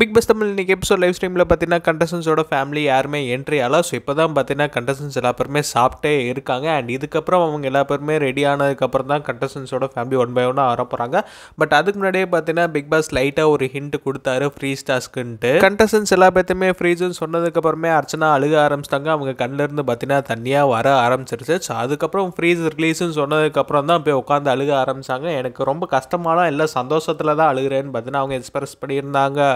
big bus Tamil இன்றைக்கி episode live ஸ்ட்ரீமில் பார்த்தீங்கன்னா கண்டஸ்டன்ஸோட ஃபேமிலி யாருமே என்ட்ரி ஆகல ஸோ இப்போ தான் பார்த்தீங்கன்னா கண்டஸ்டன்ஸ் எல்லா பேருமே சாப்பிட்டே இருக்காங்க அண்ட் இதுக்கப்புறம் அவங்க எல்லா பேருமே ரெடி ஆனதுக்கப்புறம் தான் கண்டஸ்டன்ஸோட ஃபேமிலி ஒன் பை ஒன்னாக வர போகிறாங்க பட் அதுக்கு முன்னாடியே பார்த்தீங்கன்னா பிக் பாஸ் லைட்டாக ஒரு ஹிண்ட் கொடுத்தாரு ஃப்ரீ ஸ்டாஸ்க்குன்ட்டு கண்டஸ்டன்ஸ் எல்லா பேர்த்துமே ஃப்ரீஸ்னு சொன்னதுக்கப்புறமே அர்ச்சனா அழுக ஆரம்பிச்சிட்டாங்க அவங்க கண்ணிலேருந்து பார்த்தீங்கன்னா தனியாக வர ஆரம்பிச்சிருச்சு ஸோ அதுக்கப்புறம் ஃப்ரீஸ் ரிலீஸுன்னு சொன்னதுக்கப்புறம் தான் போய் உட்காந்து அழுக ஆரம்பிச்சாங்க எனக்கு ரொம்ப கஷ்டமாலாம் எல்லாம் சந்தோஷத்தில் தான் அழுகிறேன்னு பார்த்தீங்கன்னா அவங்க எக்ஸ்பிரஸ் பண்ணியிருந்தாங்க